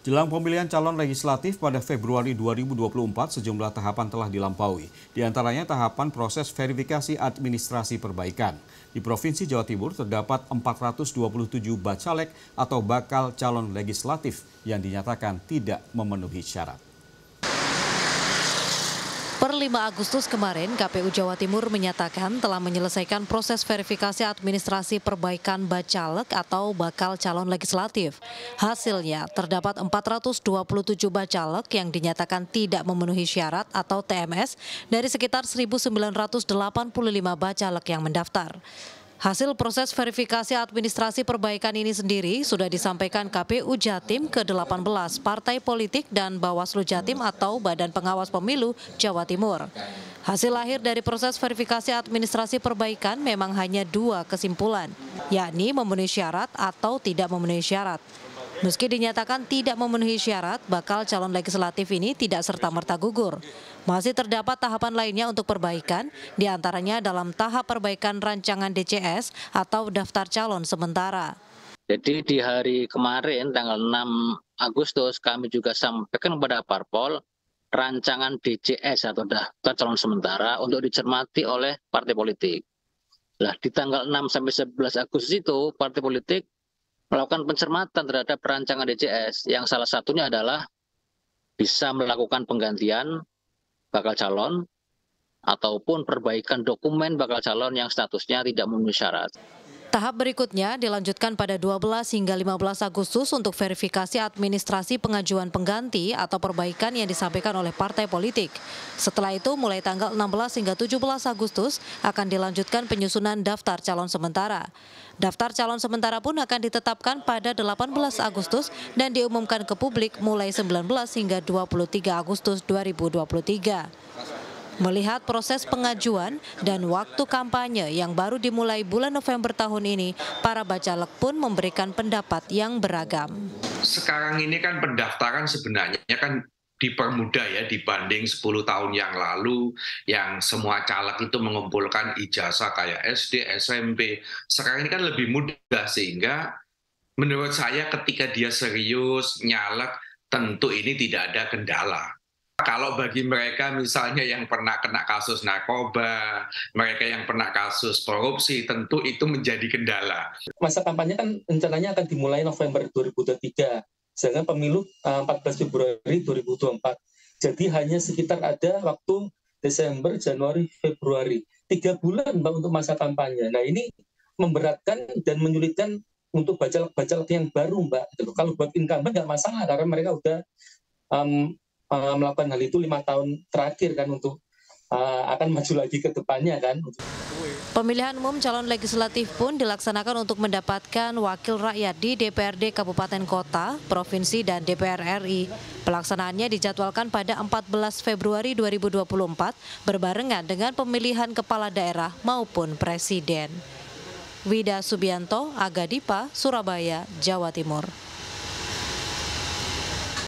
Jelang pemilihan calon legislatif pada Februari 2024, sejumlah tahapan telah dilampaui. Di antaranya tahapan proses verifikasi administrasi perbaikan. Di Provinsi Jawa Timur terdapat 427 bacalek atau bakal calon legislatif yang dinyatakan tidak memenuhi syarat. Per 5 Agustus kemarin, KPU Jawa Timur menyatakan telah menyelesaikan proses verifikasi administrasi perbaikan bacalek atau bakal calon legislatif. Hasilnya, terdapat 427 bacalek yang dinyatakan tidak memenuhi syarat atau TMS dari sekitar 1985 bacalek yang mendaftar. Hasil proses verifikasi administrasi perbaikan ini sendiri sudah disampaikan KPU Jatim ke-18 Partai Politik dan Bawaslu Jatim atau Badan Pengawas Pemilu Jawa Timur. Hasil lahir dari proses verifikasi administrasi perbaikan memang hanya dua kesimpulan, yakni memenuhi syarat atau tidak memenuhi syarat. Meski dinyatakan tidak memenuhi syarat, bakal calon legislatif ini tidak serta-merta gugur. Masih terdapat tahapan lainnya untuk perbaikan, diantaranya dalam tahap perbaikan rancangan DCS atau daftar calon sementara. Jadi di hari kemarin tanggal 6 Agustus kami juga sampaikan kepada Parpol rancangan DCS atau daftar calon sementara untuk dicermati oleh partai politik. Nah, di tanggal 6 sampai 11 Agustus itu partai politik melakukan pencermatan terhadap perancangan DCS yang salah satunya adalah bisa melakukan penggantian bakal calon ataupun perbaikan dokumen bakal calon yang statusnya tidak memenuhi syarat. Tahap berikutnya dilanjutkan pada 12 hingga 15 Agustus untuk verifikasi administrasi pengajuan pengganti atau perbaikan yang disampaikan oleh partai politik. Setelah itu mulai tanggal 16 hingga 17 Agustus akan dilanjutkan penyusunan daftar calon sementara. Daftar calon sementara pun akan ditetapkan pada 18 Agustus dan diumumkan ke publik mulai 19 hingga 23 Agustus 2023. Melihat proses pengajuan dan waktu kampanye yang baru dimulai bulan November tahun ini, para bacalek pun memberikan pendapat yang beragam. Sekarang ini kan pendaftaran sebenarnya kan dipermudah ya dibanding 10 tahun yang lalu yang semua caleg itu mengumpulkan ijazah kayak SD, SMP. Sekarang ini kan lebih mudah sehingga menurut saya ketika dia serius nyalek tentu ini tidak ada kendala kalau bagi mereka misalnya yang pernah kena kasus narkoba, mereka yang pernah kasus korupsi, tentu itu menjadi kendala. Masa kampanye kan rencananya akan dimulai November 2023, sedangkan pemilu 14 eh, Februari 2024. Jadi hanya sekitar ada waktu Desember, Januari, Februari. Tiga bulan Mbak untuk masa kampanye. Nah ini memberatkan dan menyulitkan untuk baca baca yang baru Mbak. Gitu kalau buat incumbent nggak masalah karena mereka udah um, uh, melakukan hal itu lima tahun terakhir kan untuk uh, akan maju lagi ke depannya kan. Pemilihan umum calon legislatif pun dilaksanakan untuk mendapatkan wakil rakyat di DPRD Kabupaten Kota, Provinsi, dan DPR RI. Pelaksanaannya dijadwalkan pada 14 Februari 2024 berbarengan dengan pemilihan kepala daerah maupun presiden. Wida Subianto, Agadipa, Surabaya, Jawa Timur.